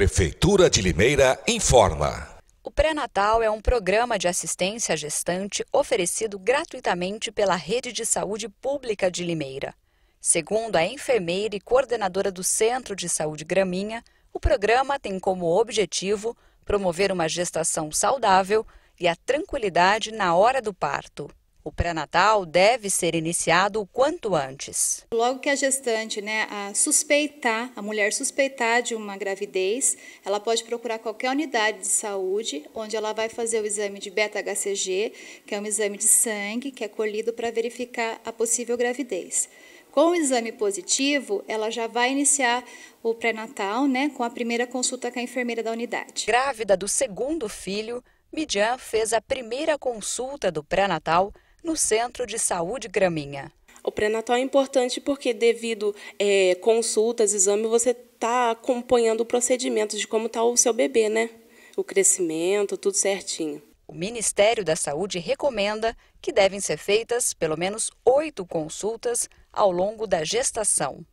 Prefeitura de Limeira informa. O pré-natal é um programa de assistência à gestante oferecido gratuitamente pela Rede de Saúde Pública de Limeira. Segundo a enfermeira e coordenadora do Centro de Saúde Graminha, o programa tem como objetivo promover uma gestação saudável e a tranquilidade na hora do parto. O pré-natal deve ser iniciado o quanto antes. Logo que a gestante né, a suspeitar, a mulher suspeitar de uma gravidez, ela pode procurar qualquer unidade de saúde, onde ela vai fazer o exame de beta-HCG, que é um exame de sangue que é colhido para verificar a possível gravidez. Com o exame positivo, ela já vai iniciar o pré-natal, né, com a primeira consulta com a enfermeira da unidade. Grávida do segundo filho, Midian fez a primeira consulta do pré-natal no Centro de Saúde Graminha. O pré-natal é importante porque, devido é, consultas, exame, você está acompanhando o procedimento de como está o seu bebê, né? O crescimento, tudo certinho. O Ministério da Saúde recomenda que devem ser feitas pelo menos oito consultas ao longo da gestação.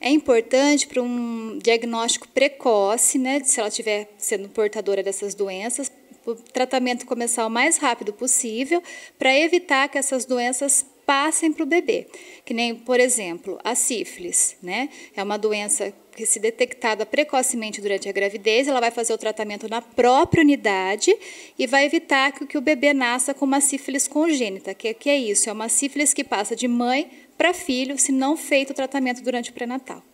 É importante para um diagnóstico precoce, né, se ela estiver sendo portadora dessas doenças, o tratamento começar o mais rápido possível, para evitar que essas doenças passem para o bebê. Que nem, por exemplo, a sífilis, né? É uma doença que, se detectada precocemente durante a gravidez, ela vai fazer o tratamento na própria unidade e vai evitar que, o bebê nasça com uma sífilis congênita. Que, que é isso? É uma sífilis que passa de mãe para filho, se não feito o tratamento durante o pré-natal.